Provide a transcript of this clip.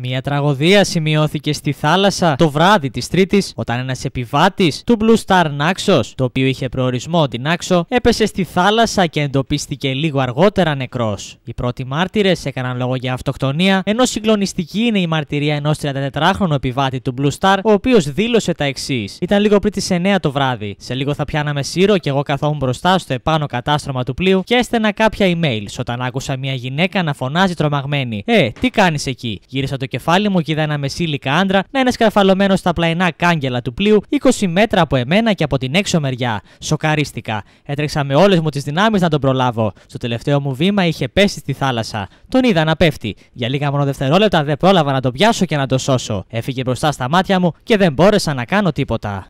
Μια τραγωδία σημειώθηκε στη θάλασσα το βράδυ της Τρίτης όταν ένας επιβάτης του Blue Star Naxos, το οποίο είχε προορισμό την Άξο, έπεσε στη θάλασσα και εντοπίστηκε λίγο αργότερα νεκρός. Οι πρώτοι μάρτυρες έκαναν λόγο για αυτοκτονία, ενώ συγκλονιστική είναι η μαρτυρία ενός 34χρονου επιβάτη του Blue Star, ο οποίος δήλωσε τα εξής. Ήταν λίγο πριν τις 9 το βράδυ. Σε λίγο θα πιάναμε σύρο και εγώ καθόμουν μπροστά στο επάνω κατάστρωμα του πλοίου και έστενα κάποια emails όταν άκουσα μια γυναίκα να φωνάζει τρομαγμένη. Ε, τι κάνεις εκεί. Γύρισα το κεφάλι μου και είδα ένα μεσήλικα άντρα να είναι σκαρφαλωμένο στα πλαϊνά κάγκελα του πλοίου 20 μέτρα από εμένα και από την έξω μεριά. Σοκαρίστηκα. Έτρεξα με όλες μου τις δυνάμεις να τον προλάβω. Στο τελευταίο μου βήμα είχε πέσει στη θάλασσα. Τον είδα να πέφτει. Για λίγα μόνο δευτερόλεπτα δεν πρόλαβα να τον πιάσω και να τον σώσω. Έφυγε μπροστά στα μάτια μου και δεν μπόρεσα να κάνω τίποτα.